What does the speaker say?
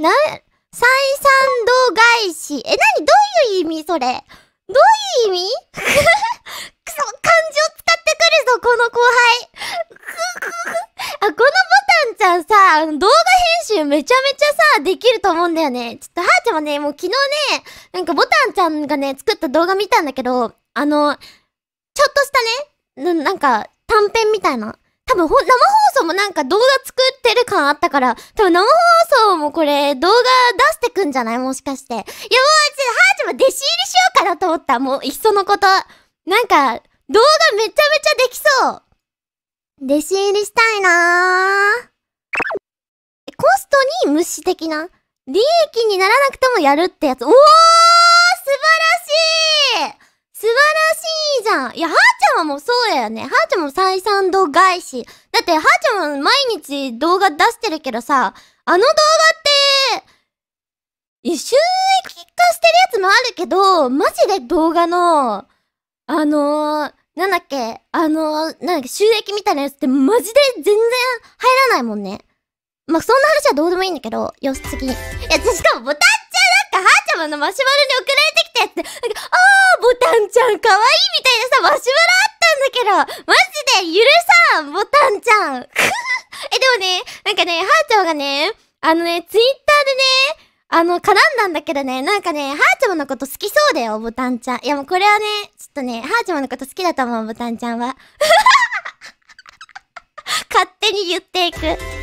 な、採算度外視。え、なにどういう意味それ。どういう意味 くそ、漢字を使ってくるぞ、この後輩。あ、このボタンちゃんさ、あの動画編集めちゃめちゃさ、できると思うんだよね。ちょっと、はーちゃんはね、もう昨日ね、なんかボタンちゃんがね、作った動画見たんだけど、あの、ちょっとしたね、ななんか、短編みたいな。多分ほ、生放送もなんか動画作ってる感あったから、多分生放送もこれ動画出してくんじゃないもしかして。いやもう、ちょ、はーちゃんも弟子入りしようかなと思った。もう、いっそのこと。なんか、動画めちゃめちゃできそう弟子入りしたいなぁ。コストに無視的な利益にならなくてもやるってやつ。おー素晴らしい素晴らしいじゃんいや、はーゃんはもうそうやね。はーちゃんも再三度外し。だって、はーちゃんは毎日動画出してるけどさ、あの動画って、収益化してるやつもあるけど、マジで動画の、あのー、なんだっけ、あのー、なんだっけ、収益みたいなやつってマジで全然入らないもんね。まあ、そんな話はどうでもいいんだけど、よし、次。に。いや、しかも、ボタンちゃんなんか、はーちゃまのマシュマロに送られてきたやつで、なんか、あー、ボタンちゃんかわいいみたいなさ、マシュマロけど、マジで許さんボタンちゃん え、でもね、なんかね、はーちゃんがね、あのね、ツイッターでね、あの、絡んだんだけどね、なんかね、はーちゃんのこと好きそうだよ、ボタンちゃん。いやもうこれはね、ちょっとね、はーちゃんのこと好きだと思う、ボタンちゃんは。勝手に言っていく。